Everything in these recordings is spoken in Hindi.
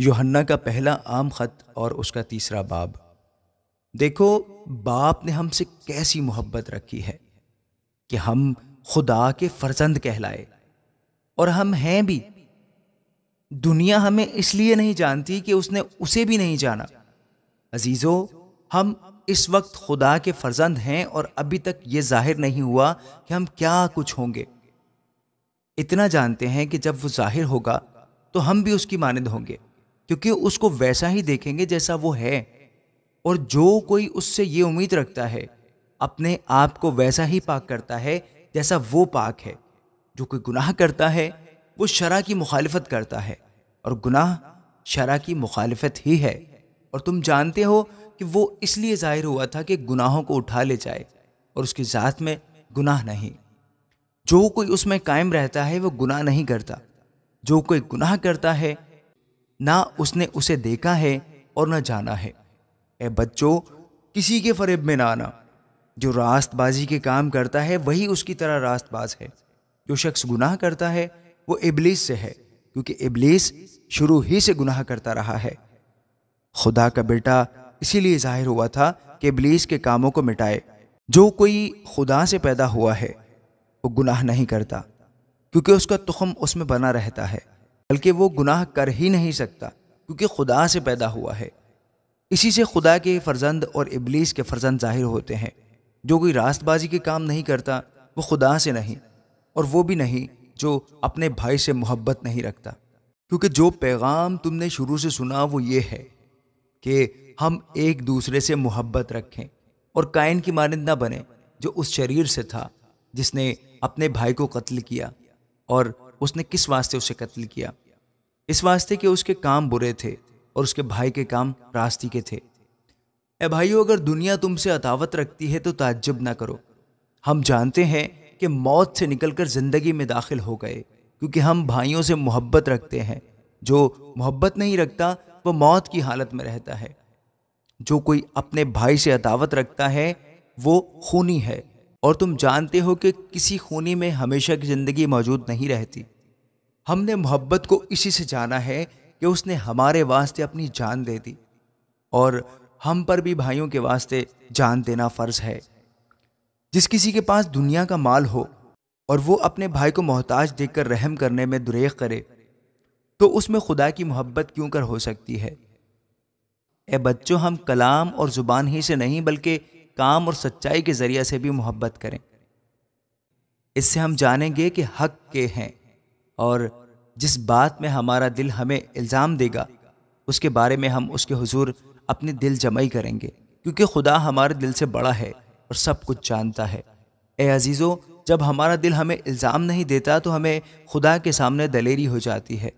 योहन्ना का पहला आम खत और उसका तीसरा बाब देखो बाप ने हमसे कैसी मोहब्बत रखी है कि हम खुदा के फर्जंद कहलाए और हम हैं भी दुनिया हमें इसलिए नहीं जानती कि उसने उसे भी नहीं जाना अजीज़ो हम इस वक्त खुदा के फर्जंद हैं और अभी तक ये जाहिर नहीं हुआ कि हम क्या कुछ होंगे इतना जानते हैं कि जब वो जाहिर होगा तो हम भी उसकी मानद होंगे क्योंकि उसको वैसा ही देखेंगे जैसा वो है और जो कोई उससे ये उम्मीद रखता है अपने आप को वैसा ही पाक करता है जैसा वो पाक है जो कोई गुनाह करता है वो शरा की मुखालफत करता है और गुनाह शरा की मुखालफत ही है और तुम जानते हो कि वो इसलिए जाहिर हुआ था कि गुनाहों को उठा ले जाए और उसकी ज़ात में गुनाह नहीं जो कोई उसमें कायम रहता है वो गुनाह नहीं करता जो कोई गुनाह करता है ना उसने उसे देखा है और न जाना है ए बच्चों किसी के फरेब में ना आना जो रास्तबाजी के काम करता है वही उसकी तरह रास्तबाज है जो शख्स गुनाह करता है वो इबलीस से है क्योंकि इबलीस शुरू ही से गुनाह करता रहा है खुदा का बेटा इसीलिए जाहिर हुआ था कि इबलीस के कामों को मिटाए जो कोई खुदा से पैदा हुआ है वो गुनाह नहीं करता क्योंकि उसका तुखम उसमें बना रहता है बल्कि वो गुनाह कर ही नहीं सकता क्योंकि खुदा से पैदा हुआ है इसी से खुदा के फर्जंद और इबलीस के फर्जंद जाहिर होते हैं जो कोई रास्तबाजी के काम नहीं करता वो खुदा से नहीं और वो भी नहीं जो अपने भाई से मोहब्बत नहीं रखता क्योंकि जो पैगाम तुमने शुरू से सुना वो ये है कि हम एक दूसरे से मोहब्बत रखें और कायन की मानंद ना बने जो उस शरीर से था जिसने अपने भाई को कत्ल किया और उसने किस वास्ते उसे कत्ल किया इस वास्ते कि उसके काम बुरे थे और उसके भाई के काम रास्ती के थे ए भाइयों अगर दुनिया तुमसे अतावत रखती है तो ताज्जुब ना करो हम जानते हैं कि मौत से निकलकर ज़िंदगी में दाखिल हो गए क्योंकि हम भाइयों से मोहब्बत रखते हैं जो मोहब्बत नहीं रखता वह मौत की हालत में रहता है जो कोई अपने भाई से अदावत रखता है वो खूनी है और तुम जानते हो कि किसी खूनी में हमेशा की ज़िंदगी मौजूद नहीं रहती हमने मोहब्बत को इसी से जाना है कि उसने हमारे वास्ते अपनी जान दे दी और हम पर भी भाइयों के वास्ते जान देना फ़र्ज़ है जिस किसी के पास दुनिया का माल हो और वो अपने भाई को मोहताज देखकर रहम करने में दुरेख करे तो उसमें खुदा की मोहब्बत क्यों कर हो सकती है ए बच्चों हम कलाम और ज़ुबान ही से नहीं बल्कि काम और सच्चाई के ज़रिए से भी मोहब्बत करें इससे हम जानेंगे कि हक के हैं और जिस बात में हमारा दिल हमें इल्ज़ाम देगा उसके बारे में हम उसके हुजूर अपने दिल जमाई करेंगे क्योंकि खुदा हमारे दिल से बड़ा है और सब कुछ जानता है ए अजीज़ो जब हमारा दिल हमें इल्ज़ाम नहीं देता तो हमें खुदा के सामने दलेरी हो जाती है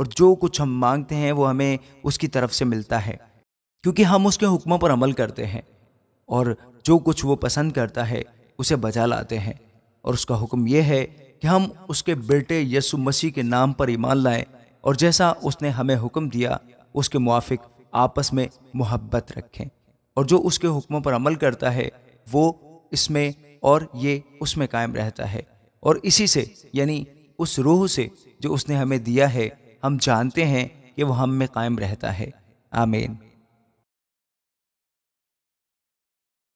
और जो कुछ हम मांगते हैं वो हमें उसकी तरफ से मिलता है क्योंकि हम उसके हुक्मों पर अमल करते हैं और जो कुछ वो पसंद करता है उसे बजा लाते हैं और उसका हुक्म यह है कि हम उसके बेटे यसु मसीह के नाम पर ईमान लाएं और जैसा उसने हमें हुक्म दिया उसके मुआफिक आपस में मोहब्बत रखें और जो उसके हुक्मों पर अमल करता है वो इसमें और ये उसमें कायम रहता है और इसी से यानी उस रूह से जो उसने हमें दिया है हम जानते हैं कि वह हम में कायम रहता है आमीन